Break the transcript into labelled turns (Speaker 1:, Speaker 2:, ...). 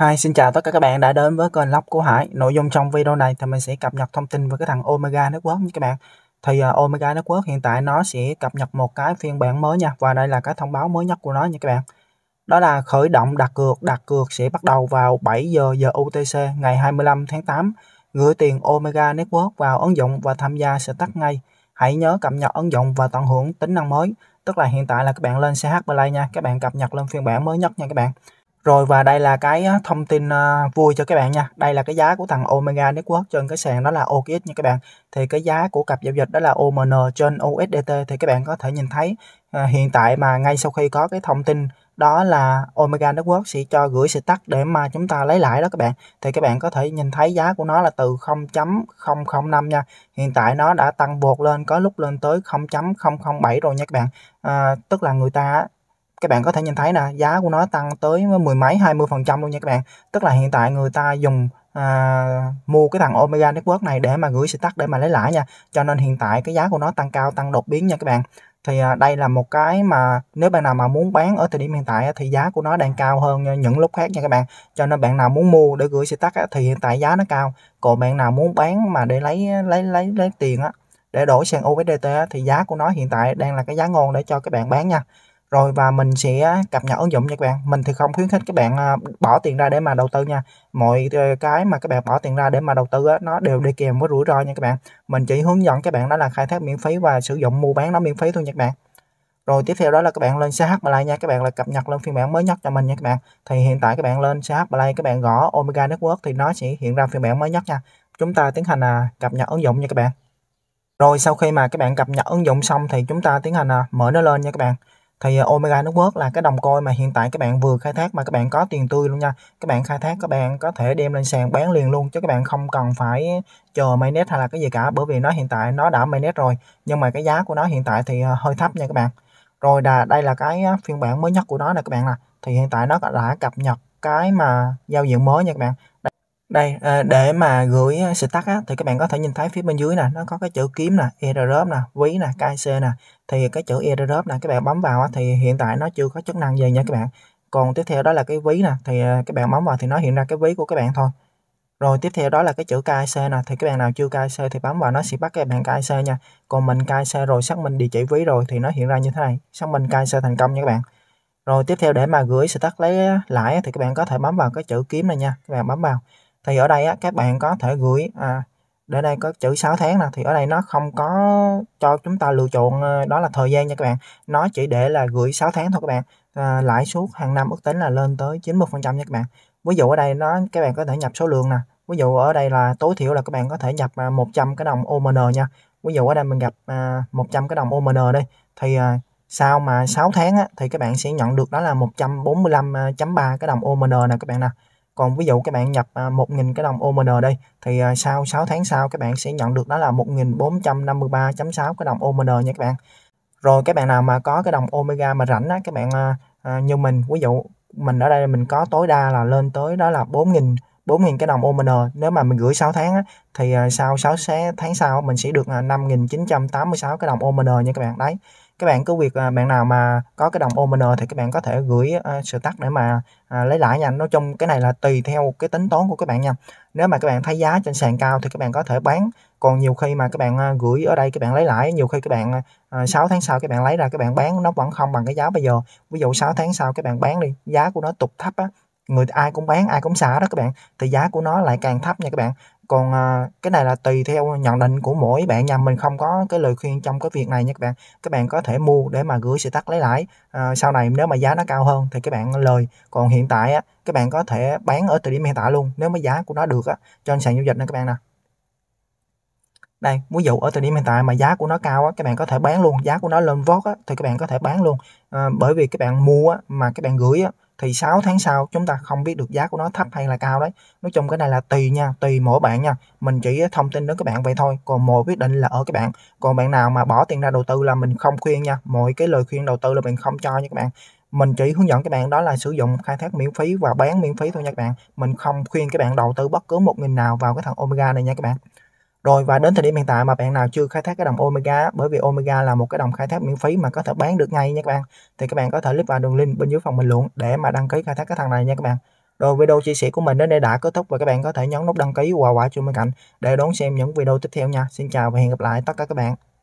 Speaker 1: Hi, xin chào tất cả các bạn đã đến với kênh Lóc của Hải. Nội dung trong video này thì mình sẽ cập nhật thông tin về cái thằng Omega Network nha các bạn. Thì uh, Omega Network hiện tại nó sẽ cập nhật một cái phiên bản mới nha và đây là cái thông báo mới nhất của nó nha các bạn. Đó là khởi động đặt cược, đặt cược sẽ bắt đầu vào 7 giờ giờ UTC ngày 25 tháng 8. Gửi tiền Omega Network vào ứng dụng và tham gia sẽ tắt ngay. Hãy nhớ cập nhật ứng dụng và tận hưởng tính năng mới. Tức là hiện tại là các bạn lên CH Play nha, các bạn cập nhật lên phiên bản mới nhất nha các bạn. Rồi và đây là cái thông tin à, vui cho các bạn nha. Đây là cái giá của thằng Omega Network trên cái sàn đó là OKX nha các bạn. Thì cái giá của cặp giao dịch đó là OMN trên USDT thì các bạn có thể nhìn thấy à, hiện tại mà ngay sau khi có cái thông tin đó là Omega Network sẽ cho gửi sự tắt để mà chúng ta lấy lại đó các bạn thì các bạn có thể nhìn thấy giá của nó là từ 0.005 nha hiện tại nó đã tăng vọt lên có lúc lên tới 0.007 rồi nha các bạn à, tức là người ta các bạn có thể nhìn thấy nè giá của nó tăng tới mười mấy 20 phần trăm luôn nha các bạn tức là hiện tại người ta dùng à, mua cái thằng Omega Network này để mà gửi stack để mà lấy lãi nha cho nên hiện tại cái giá của nó tăng cao tăng đột biến nha các bạn thì à, đây là một cái mà nếu bạn nào mà muốn bán ở thời điểm hiện tại thì giá của nó đang cao hơn những lúc khác nha các bạn cho nên bạn nào muốn mua để gửi xe stack thì hiện tại giá nó cao còn bạn nào muốn bán mà để lấy lấy lấy lấy tiền á để đổi sang USDT thì giá của nó hiện tại đang là cái giá ngon để cho các bạn bán nha rồi và mình sẽ cập nhật ứng dụng nha các bạn mình thì không khuyến khích các bạn à, bỏ tiền ra để mà đầu tư nha mọi ờ, cái mà các bạn bỏ tiền ra để mà đầu tư á, nó đều đi kèm với rủi ro nha các bạn mình chỉ hướng dẫn các bạn đó là khai thác miễn phí và sử dụng mua bán nó miễn phí thôi nha các bạn rồi tiếp theo đó là các bạn lên CH Play nha các bạn là cập nhật lên phiên bản mới nhất cho mình nha các bạn thì hiện tại các bạn lên CH Play các bạn gõ Omega Network thì nó sẽ hiện ra phiên bản mới nhất nha chúng ta tiến hành à, cập nhật ứng dụng nha các bạn rồi sau khi mà các bạn cập nhật ứng dụng xong thì chúng ta tiến hành à, mở nó lên nha các bạn thì ờ, Omega Network là cái đồng coin mà hiện tại các bạn vừa khai thác mà các bạn có tiền tươi luôn nha các bạn khai thác các bạn có thể đem lên sàn bán liền luôn chứ các bạn không cần phải chờ mainnet hay là cái gì cả bởi vì nó hiện tại nó đã mainnet rồi nhưng mà cái giá của nó hiện tại thì ờ, hơi thấp nha các bạn rồi là đây là cái phiên bản mới nhất của nó nè các bạn nè thì hiện tại nó đã cập nhật cái mà giao diện mới nha các bạn đây ờ, để mà gửi ờ, stack á, thì các bạn có thể nhìn thấy phía bên dưới nè nó có cái chữ kiếm nè airdrop nè ví nè kc nè thì cái chữ airdrop nè các bạn bấm vào á, thì hiện tại nó chưa có chức năng gì nha các bạn còn tiếp theo đó là cái ví nè thì ờ, các bạn bấm vào thì nó hiện ra cái ví của các bạn thôi rồi tiếp theo đó là cái chữ KIC nè thì các bạn nào chưa KIC thì bấm vào nó sẽ bắt các bạn KIC nha còn mình KIC rồi xác minh địa chỉ ví rồi thì nó hiện ra như thế này xác minh KIC thành công nha các bạn rồi tiếp theo để mà gửi stack lấy lại thì các bạn có thể bấm vào cái chữ kiếm này nha các bạn bấm vào thì ở đây á, các bạn có thể gửi à, để đây có chữ 6 tháng nè thì ở đây nó không có cho chúng ta lựa chọn ờ, đó là thời gian nha các bạn nó chỉ để là gửi 6 tháng thôi các bạn à, lãi suất hàng năm ước tính là lên tới 90 phần trăm nha các bạn ví dụ ở đây nó các bạn có thể nhập số lượng nè ví dụ ở đây là tối thiểu là các bạn có thể nhập 100 à, cái đồng OMN nha ví dụ ở đây mình gặp à, 100 cái đồng OMN đây thì à, sau mà 6 tháng á, thì các bạn sẽ nhận được đó là 145.3 à, cái đồng OMN nè các bạn nè còn ví dụ các bạn nhập 1.000 à, cái đồng OMN đây thì à, sau 6 tháng sau các bạn sẽ nhận được đó là 1453.6 cái đồng OMN nha các bạn rồi các bạn nào mà có cái đồng Omega mà rảnh á các bạn à, như mình ví dụ mình ở đây mình có tối đa là lên tới đó là 4.000 4.000 cái đồng OMN nếu mà mình gửi 6 tháng á, thì à, sau 6 tháng sau mình sẽ được 5.986 à, cái đồng OMN nha các bạn đấy các bạn cứ việc à, bạn nào mà có cái đồng OMN thì các bạn có thể gửi uh, sự tắt để mà lấy lãi nha nói chung cái này là tùy theo cái tính toán của các bạn nha nếu mà các bạn thấy giá trên sàn cao thì các bạn có thể bán còn nhiều khi mà các bạn gửi ở đây các bạn lấy lãi nhiều khi các bạn uh, 6 tháng sau các bạn lấy ra các bạn bán nó vẫn không bằng cái giá bây giờ ví dụ 6 tháng sau các bạn bán đi giá của nó tục thấp á người ai cũng bán ai cũng xả đó các bạn thì giá của nó lại càng thấp nha các bạn còn à, cái này là tùy theo nhận định của mỗi bạn nha mình không có cái lời khuyên trong cái việc này nha các bạn các bạn có thể mua để mà gửi sự tắt lấy lãi à, sau này nếu mà giá nó cao hơn thì các bạn lời còn hiện tại á, các bạn có thể bán ở thời điểm hiện tại luôn nếu mà giá của nó được á, trên sàn giao dịch nè các bạn nè đây ví dụ ở thời điểm hiện tại mà giá của nó cao á, các bạn có thể bán luôn giá của nó lên vót á, thì các bạn có thể bán luôn à, bởi vì các bạn mua á, mà các bạn gửi á, thì 6 tháng sau chúng ta không biết được giá của nó thấp hay là cao đấy nói chung cái này là tùy nha tùy mỗi bạn nha mình chỉ thông tin đến các bạn vậy thôi còn mọi quyết định là ở các bạn còn bạn nào mà bỏ tiền ra đầu tư là mình không khuyên nha mọi cái lời khuyên đầu tư là mình không cho nha các bạn mình chỉ hướng dẫn các bạn đó là sử dụng khai thác miễn phí và bán miễn phí thôi nha các bạn mình không khuyên các bạn đầu tư bất cứ một nghìn nào vào cái thằng omega này nha các bạn rồi và đến thời điểm hiện tại mà bạn nào chưa khai thác cái đồng Omega bởi vì Omega là một cái đồng khai thác miễn phí mà có thể bán được ngay nha các bạn thì các bạn có thể click vào đường link bên dưới phần bình luận để mà đăng ký khai thác cái thằng này nha các bạn. Rồi video chia sẻ của mình đến đây đã kết thúc và các bạn có thể nhấn nút đăng ký và quả chuông bên cạnh để đón xem những video tiếp theo nha. Xin chào và hẹn gặp lại tất cả các bạn.